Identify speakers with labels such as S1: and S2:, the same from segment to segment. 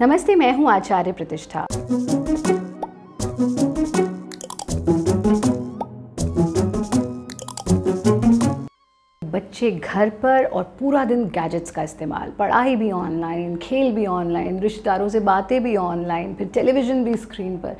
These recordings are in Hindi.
S1: नमस्ते मैं हूं आचार्य प्रतिष्ठा बच्चे घर पर और पूरा दिन गैजेट्स का इस्तेमाल पढ़ाई भी ऑनलाइन खेल भी ऑनलाइन रिश्तेदारों से बातें भी ऑनलाइन फिर टेलीविज़न भी स्क्रीन पर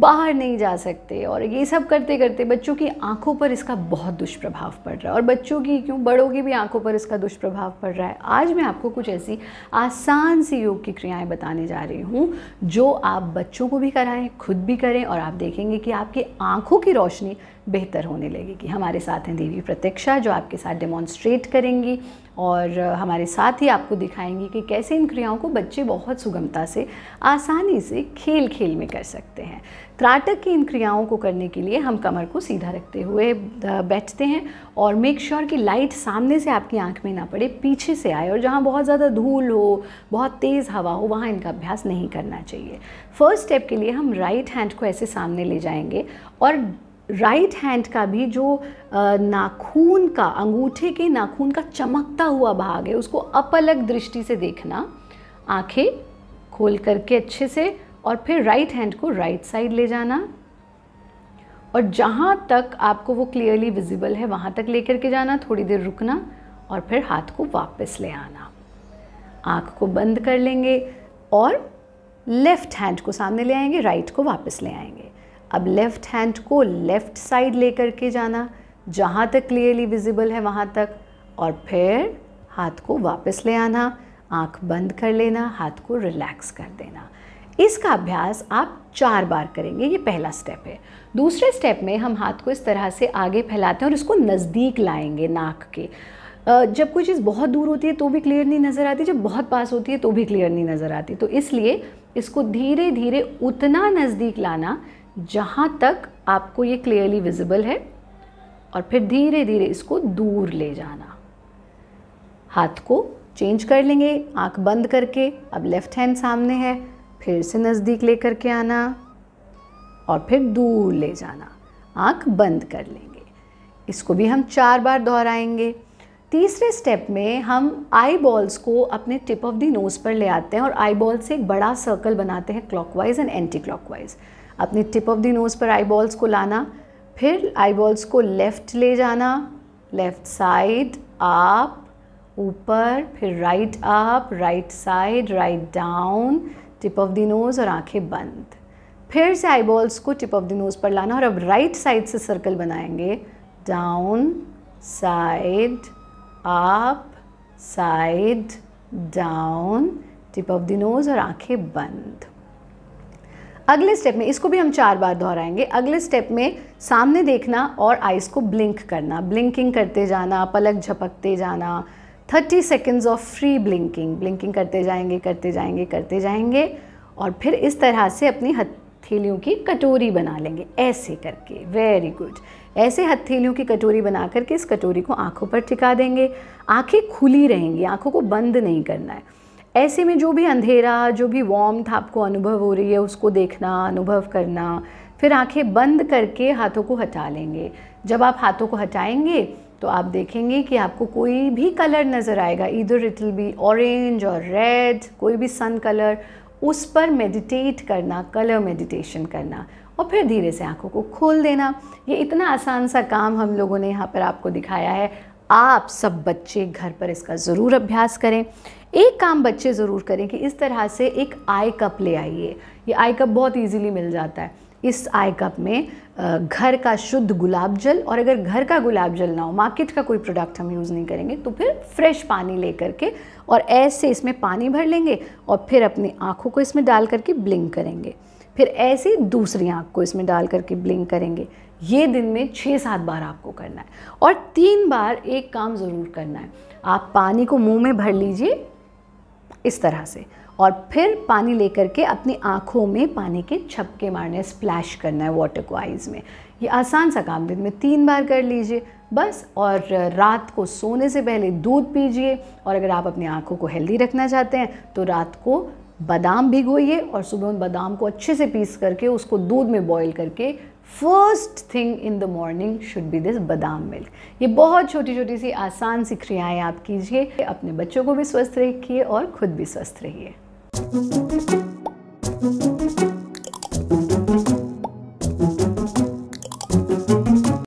S1: बाहर नहीं जा सकते और ये सब करते करते बच्चों की आंखों पर इसका बहुत दुष्प्रभाव पड़ रहा है और बच्चों की क्यों बड़ों की भी आंखों पर इसका दुष्प्रभाव पड़ रहा है आज मैं आपको कुछ ऐसी आसान सी योग की क्रियाएं बताने जा रही हूँ जो आप बच्चों को भी कराएं खुद भी करें और आप देखेंगे कि आपकी आँखों की रोशनी बेहतर होने लगेगी हमारे साथ हैं देवी प्रत्यक्षा जो आपके साथ डेमॉन्स्ट्रेट करेंगी और हमारे साथ ही आपको दिखाएंगी कि कैसे इन क्रियाओं को बच्चे बहुत सुगमता से आसानी से खेल खेल में कर सकते हैं त्राटक की इन क्रियाओं को करने के लिए हम कमर को सीधा रखते हुए बैठते हैं और मेक श्योर sure कि लाइट सामने से आपकी आंख में ना पड़े पीछे से आए और जहाँ बहुत ज़्यादा धूल हो बहुत तेज़ हवा हो वहाँ इनका अभ्यास नहीं करना चाहिए फर्स्ट स्टेप के लिए हम राइट हैंड को ऐसे सामने ले जाएंगे और राइट हैंड का भी जो नाखून का अंगूठे के नाखून का चमकता हुआ भाग है उसको अपलग दृष्टि से देखना आंखें खोल करके अच्छे से और फिर राइट हैंड को राइट साइड ले जाना और जहाँ तक आपको वो क्लियरली विजिबल है वहाँ तक लेकर के जाना थोड़ी देर रुकना और फिर हाथ को वापस ले आना आँख को बंद कर लेंगे और लेफ़्ट हैंड को सामने ले आएंगे राइट को वापस ले आएंगे अब लेफ़्ट हैंड को लेफ़्ट साइड लेकर के जाना जहाँ तक क्लियरली विजिबल है वहाँ तक और फिर हाथ को वापस ले आना आँख बंद कर लेना हाथ को रिलैक्स कर देना इसका अभ्यास आप चार बार करेंगे ये पहला स्टेप है दूसरे स्टेप में हम हाथ को इस तरह से आगे फैलाते हैं और इसको नज़दीक लाएंगे नाक के जब कोई चीज़ बहुत दूर होती है तो भी क्लियर नहीं नज़र आती जब बहुत पास होती है तो भी क्लियर नहीं नज़र आती तो इसलिए इसको धीरे धीरे उतना नज़दीक लाना जहाँ तक आपको ये क्लियरली विजिबल है और फिर धीरे धीरे इसको दूर ले जाना हाथ को चेंज कर लेंगे आंख बंद करके अब लेफ़्ट हैंड सामने है फिर से नज़दीक ले करके आना और फिर दूर ले जाना आंख बंद कर लेंगे इसको भी हम चार बार दोहराएंगे तीसरे स्टेप में हम आई बॉल्स को अपने टिप ऑफ दी नोज़ पर ले आते हैं और आई बॉल से एक बड़ा सर्कल बनाते हैं क्लॉकवाइज एंड एंटी क्लॉकवाइज अपने टिप ऑफ द नोज़ पर आई बॉल्स को लाना फिर आई बॉल्स को लेफ़्ट ले जाना लेफ़्ट साइड आप ऊपर फिर राइट आप right side right down tip of the nose और आंखें बंद फिर से आई बॉल्स को टिप ऑफ द नोज़ पर लाना और अब राइट साइड से सर्कल बनाएंगे डाउन साइड आप side down tip of the nose और आंखें बंद अगले स्टेप में इसको भी हम चार बार दोहराएंगे अगले स्टेप में सामने देखना और आइज़ को ब्लिंक करना ब्लिंकिंग करते जाना पलक झपकते जाना thirty seconds of free blinking blinking करते जाएंगे करते जाएंगे करते जाएंगे और फिर इस तरह से अपनी हथेलियों की कटोरी बना लेंगे ऐसे करके वेरी गुड ऐसे हथेलियों की कटोरी बना करके इस कटोरी को आंखों पर टिका देंगे आंखें खुली रहेंगी आंखों को बंद नहीं करना है ऐसे में जो भी अंधेरा जो भी था आपको अनुभव हो रही है उसको देखना अनुभव करना फिर आंखें बंद करके हाथों को हटा लेंगे जब आप हाथों को हटाएंगे तो आप देखेंगे कि आपको कोई भी कलर नज़र आएगा इधर इट विल बी ऑरेंज और रेड कोई भी सन कलर उस पर मेडिटेट करना कलर मेडिटेशन करना और फिर धीरे से आंखों को खोल देना ये इतना आसान सा काम हम लोगों ने यहाँ पर आपको दिखाया है आप सब बच्चे घर पर इसका ज़रूर अभ्यास करें एक काम बच्चे ज़रूर करें कि इस तरह से एक आई कप ले आइए ये आई कप बहुत ईजीली मिल जाता है इस आई कप में घर का शुद्ध गुलाब जल और अगर घर का गुलाब जल ना हो मार्केट का कोई प्रोडक्ट हम यूज़ नहीं करेंगे तो फिर फ्रेश पानी ले करके और ऐसे इसमें पानी भर लेंगे और फिर अपनी आँखों को इसमें डाल करके ब्लिंक करेंगे फिर ऐसे दूसरी आँख को इसमें डाल करके ब्लिंक करेंगे ये दिन में छः सात बार आपको करना है और तीन बार एक काम ज़रूर करना है आप पानी को मुंह में भर लीजिए इस तरह से और फिर पानी लेकर के अपनी आँखों में पानी के छपके मारने स्प्लैश करना है वाटर को आइज़ में ये आसान सा काम दिन में तीन बार कर लीजिए बस और रात को सोने से पहले दूध पीजिए और अगर आप अपनी आँखों को हेल्दी रखना चाहते हैं तो रात को बादाम भिगोइए और सुबह उन बादाम को अच्छे से पीस करके उसको दूध में बॉईल करके first thing in the morning should be this badam milk ये बहुत छोटी छोटी सी आसान सी क्रियाएं आप कीजिए अपने बच्चों को भी स्वस्थ रखिए और खुद भी स्वस्थ रहिए